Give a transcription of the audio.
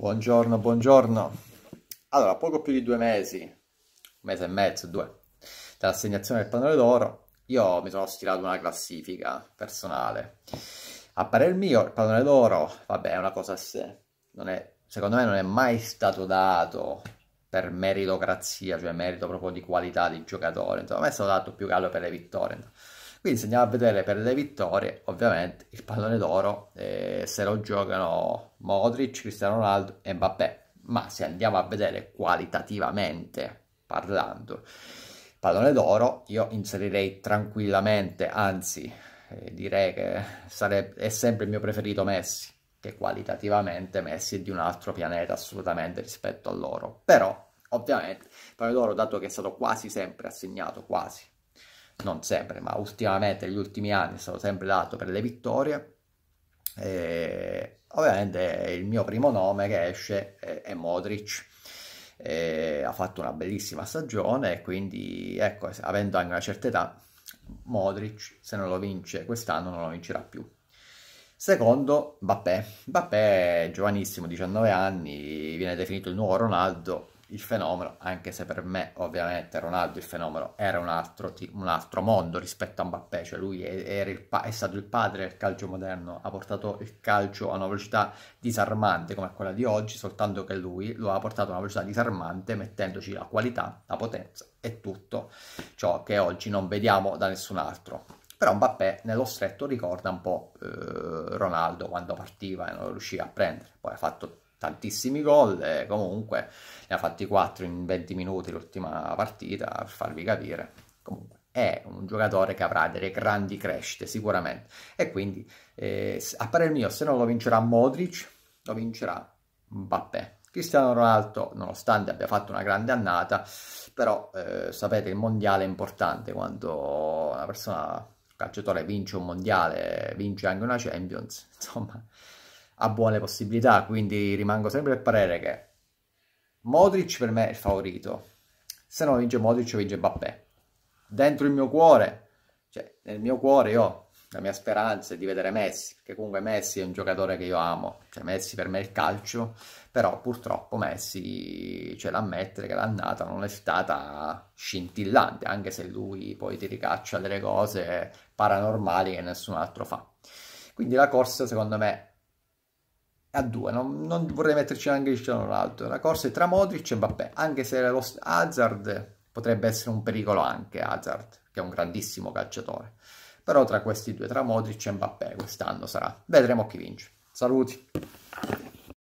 Buongiorno, buongiorno. Allora, poco più di due mesi, un mese e mezzo, due, dall'assegnazione del pannello d'oro, io mi sono stilato una classifica personale. A parer mio, il pannello d'oro, vabbè, è una cosa a sé. È, secondo me non è mai stato dato per meritocrazia, cioè merito proprio di qualità di giocatore. Insomma, è stato dato più che altro per le vittorie. Quindi se andiamo a vedere per le vittorie, ovviamente il pallone d'oro eh, se lo giocano Modric, Cristiano Ronaldo e Mbappé. Ma se andiamo a vedere qualitativamente parlando, il pallone d'oro io inserirei tranquillamente, anzi eh, direi che sarebbe, è sempre il mio preferito Messi che qualitativamente Messi è di un altro pianeta assolutamente rispetto a loro. Però, ovviamente, il Pallone d'Oro, dato che è stato quasi sempre assegnato, quasi non sempre, ma ultimamente negli ultimi anni è stato sempre dato per le vittorie. E ovviamente il mio primo nome che esce è Modric. E ha fatto una bellissima stagione e quindi ecco, avendo anche una certa età, Modric se non lo vince quest'anno non lo vincerà più. Secondo Mbappé, Mbappé è giovanissimo, 19 anni, viene definito il nuovo Ronaldo, il fenomeno, anche se per me ovviamente Ronaldo il fenomeno era un altro, un altro mondo rispetto a Mbappé, cioè lui è, è, stato il padre del calcio moderno, ha portato il calcio a una velocità disarmante come quella di oggi, soltanto che lui lo ha portato a una velocità disarmante mettendoci la qualità, la potenza e tutto ciò che oggi non vediamo da nessun altro. Però Mbappé nello stretto ricorda un po' eh, Ronaldo quando partiva e non riusciva a prendere, poi ha fatto tantissimi gol e comunque ne ha fatti 4 in 20 minuti l'ultima partita per farvi capire comunque è un giocatore che avrà delle grandi crescite sicuramente e quindi eh, a parer mio se non lo vincerà Modric lo vincerà Mbappé Cristiano Ronaldo nonostante abbia fatto una grande annata però eh, sapete il mondiale è importante quando una persona un calciatore vince un mondiale vince anche una Champions insomma ha buone possibilità, quindi rimango sempre del parere che Modric per me è il favorito. Se non vince Modric, vince Mbappé. Dentro il mio cuore, cioè nel mio cuore io la mia speranza è di vedere Messi, perché comunque Messi è un giocatore che io amo, cioè Messi per me è il calcio, però purtroppo Messi, c'è da ammettere che l'annata non è stata scintillante, anche se lui poi ti ricaccia delle cose paranormali che nessun altro fa. Quindi la corsa secondo me a due, non, non vorrei metterci anche Cristiano Ronaldo. La corsa è tra Modric e Mbappé, anche se lo Hazard potrebbe essere un pericolo anche Hazard, che è un grandissimo calciatore. Però tra questi due, tra Modric e Mbappé, quest'anno sarà. Vedremo chi vince. Saluti.